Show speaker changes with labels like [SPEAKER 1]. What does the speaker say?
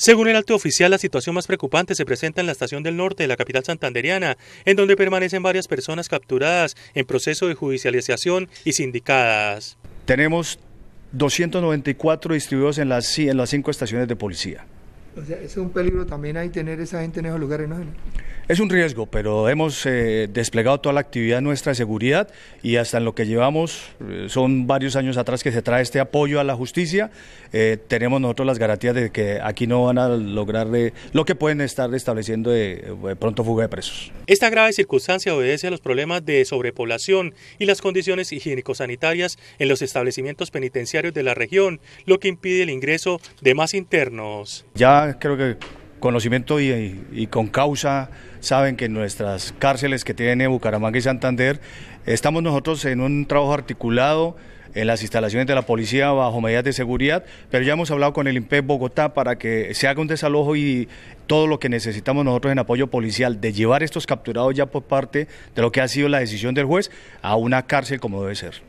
[SPEAKER 1] Según el alto oficial, la situación más preocupante se presenta en la estación del norte de la capital santanderiana, en donde permanecen varias personas capturadas en proceso de judicialización y sindicadas.
[SPEAKER 2] Tenemos 294 distribuidos en las, en las cinco estaciones de policía.
[SPEAKER 3] O sea, es un peligro también hay tener esa gente en esos lugares, ¿no?
[SPEAKER 2] Es un riesgo, pero hemos eh, desplegado toda la actividad nuestra seguridad y hasta en lo que llevamos, eh, son varios años atrás que se trae este apoyo a la justicia, eh, tenemos nosotros las garantías de que aquí no van a lograr lo que pueden estar estableciendo de, de pronto fuga de presos.
[SPEAKER 1] Esta grave circunstancia obedece a los problemas de sobrepoblación y las condiciones higiénico-sanitarias en los establecimientos penitenciarios de la región, lo que impide el ingreso de más internos.
[SPEAKER 2] Ya creo que conocimiento y, con causa saben que en nuestras cárceles que tiene Bucaramanga y Santander estamos nosotros en un trabajo articulado en las instalaciones de la policía bajo medidas de seguridad, pero ya hemos hablado con el INPEP e Bogotá para que se haga un desalojo y todo lo que necesitamos nosotros en apoyo policial de llevar estos capturados ya por parte de lo que ha sido la decisión del juez a una cárcel como debe ser.